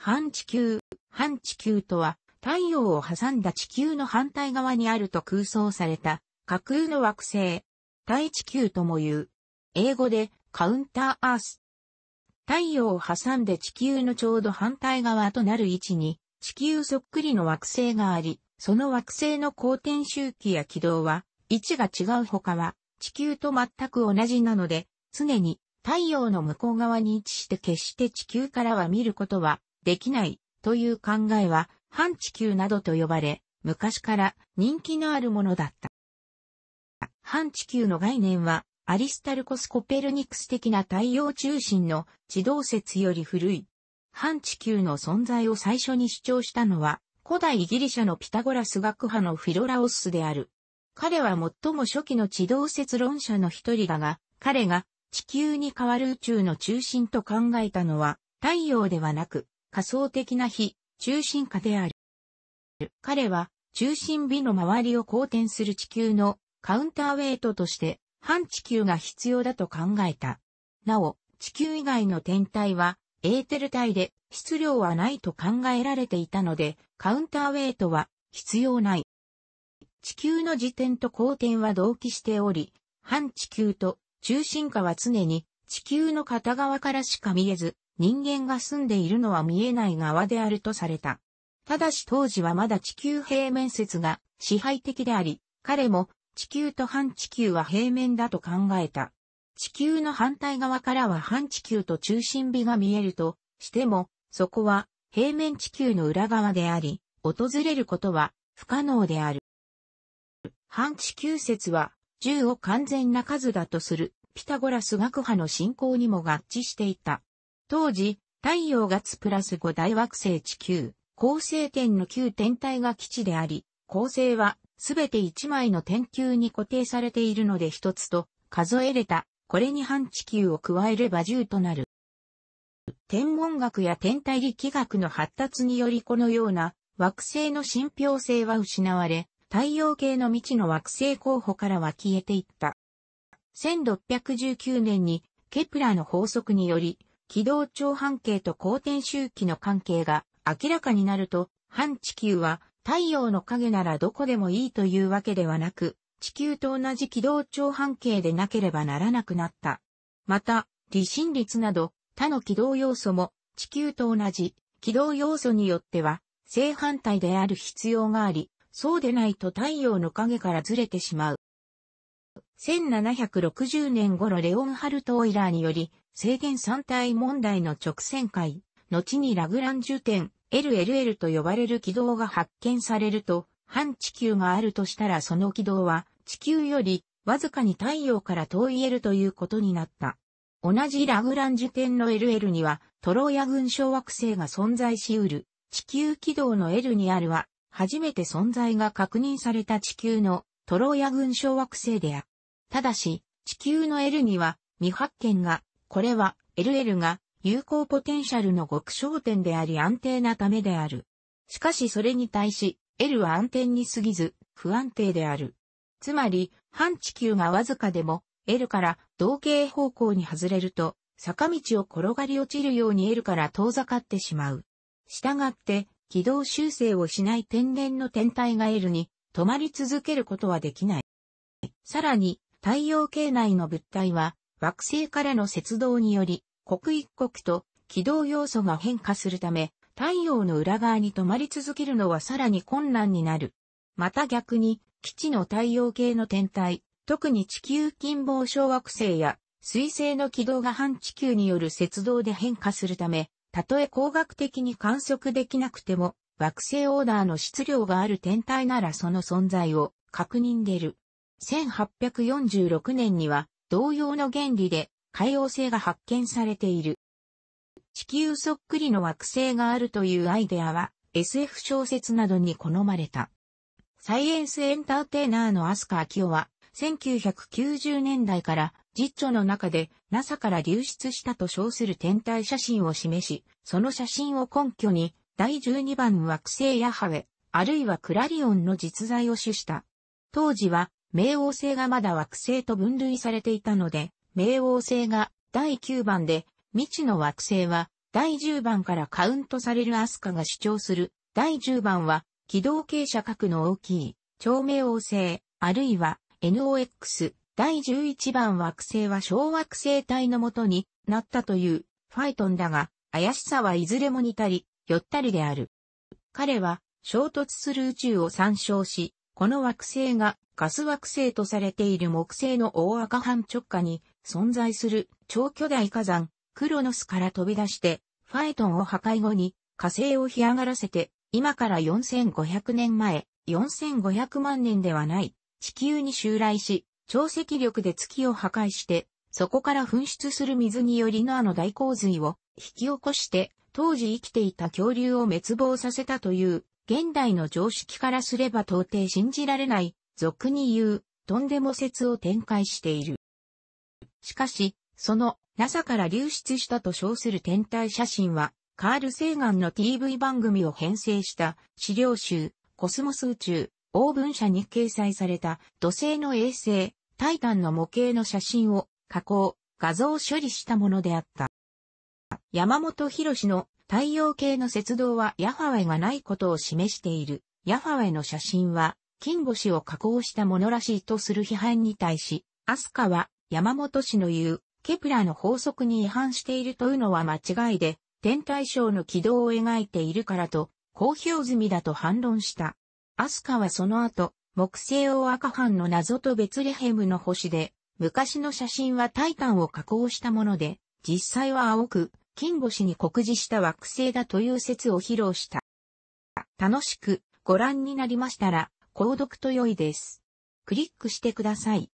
半地球、半地球とは、太陽を挟んだ地球の反対側にあると空想された、架空の惑星、大地球とも言う。英語で、カウンターアース。太陽を挟んで地球のちょうど反対側となる位置に、地球そっくりの惑星があり、その惑星の公転周期や軌道は、位置が違う他は、地球と全く同じなので、常に太陽の向こう側に位置して決して地球からは見ることはできないという考えは半地球などと呼ばれ、昔から人気のあるものだった。半地球の概念はアリスタルコスコペルニクス的な太陽中心の地動説より古い。半地球の存在を最初に主張したのは古代ギリシャのピタゴラス学派のフィロラオスである。彼は最も初期の地動説論者の一人だが、彼が地球に変わる宇宙の中心と考えたのは太陽ではなく仮想的な非、中心化である。彼は、中心美の周りを公転する地球のカウンターウェイトとして、反地球が必要だと考えた。なお、地球以外の天体は、エーテル体で質量はないと考えられていたので、カウンターウェイトは必要ない。地球の自転と公転は同期しており、反地球と中心化は常に地球の片側からしか見えず、人間が住んでいるのは見えない側であるとされた。ただし当時はまだ地球平面説が支配的であり、彼も地球と反地球は平面だと考えた。地球の反対側からは反地球と中心美が見えるとしても、そこは平面地球の裏側であり、訪れることは不可能である。反地球説は銃を完全な数だとするピタゴラス学派の信仰にも合致していた。当時、太陽月プラス5大惑星地球、恒星点の旧天体が基地であり、恒星はすべて1枚の天球に固定されているので1つと数えれた、これに半地球を加えれば10となる。天文学や天体力学の発達によりこのような惑星の信憑性は失われ、太陽系の未知の惑星候補からは消えていった。1619年にケプラの法則により軌道長半径と公転周期の関係が明らかになると、半地球は太陽の影ならどこでもいいというわけではなく、地球と同じ軌道長半径でなければならなくなった。また、離心率など他の軌道要素も地球と同じ軌道要素によっては正反対である必要があり、そうでないと太陽の影からずれてしまう。1760年頃レオンハルト・オイラーにより制限三体問題の直線回、後にラグランジュ点 LLL と呼ばれる軌道が発見されると、反地球があるとしたらその軌道は地球よりわずかに太陽から遠い L ということになった。同じラグランジュ点の LL にはトローヤ群小惑星が存在し得る。地球軌道の L にあるは初めて存在が確認された地球のトローヤ群小惑星である。ただし、地球の L には未発見がこれは LL が有効ポテンシャルの極小点であり安定なためである。しかしそれに対し L は安定に過ぎず不安定である。つまり、半地球がわずかでも L から同型方向に外れると、坂道を転がり落ちるように L から遠ざかってしまう。従って、軌道修正をしない天然の天体が L に止まり続けることはできない。さらに、太陽系内の物体は惑星からの接動により、刻一刻と軌道要素が変化するため、太陽の裏側に止まり続けるのはさらに困難になる。また逆に、基地の太陽系の天体、特に地球近傍小惑星や水星の軌道が半地球による接動で変化するため、たとえ工学的に観測できなくても、惑星オーダーの質量がある天体ならその存在を確認出る。1846年には同様の原理で海洋星が発見されている。地球そっくりの惑星があるというアイデアは SF 小説などに好まれた。サイエンスエンターテイナーのアスカ・アキオは1990年代から実著の中で NASA から流出したと称する天体写真を示し、その写真を根拠に第12番惑星ヤハウェ、あるいはクラリオンの実在を主した。当時は冥王星がまだ惑星と分類されていたので、冥王星が第9番で、未知の惑星は第10番からカウントされるアスカが主張する第10番は軌道傾斜角の大きい超冥王星、あるいは NOX 第11番惑星は小惑星帯のもとになったというファイトンだが、怪しさはいずれも似たり、寄ったりである。彼は衝突する宇宙を参照し、この惑星がガス惑星とされている木星の大赤半直下に存在する超巨大火山クロノスから飛び出してファエトンを破壊後に火星を干上がらせて今から4500年前4500万年ではない地球に襲来し潮汐力で月を破壊してそこから噴出する水によりのあの大洪水を引き起こして当時生きていた恐竜を滅亡させたという現代の常識からすれば到底信じられない、俗に言う、とんでも説を展開している。しかし、その NASA から流出したと称する天体写真は、カール・セーガンの TV 番組を編成した資料集、コスモス宇宙、オーブン社に掲載された土星の衛星、タイタンの模型の写真を加工、画像処理したものであった。山本博士の太陽系の雪道はヤファウェがないことを示している。ヤファウェの写真は、金星を加工したものらしいとする批判に対し、アスカは山本氏の言う、ケプラの法則に違反しているというのは間違いで、天体ショーの軌道を描いているからと、公表済みだと反論した。アスカはその後、木星を赤藩の謎とベツレヘムの星で、昔の写真はタイタンを加工したもので、実際は青く、金星に酷似した惑星だという説を披露した。楽しくご覧になりましたら、購読と良いです。クリックしてください。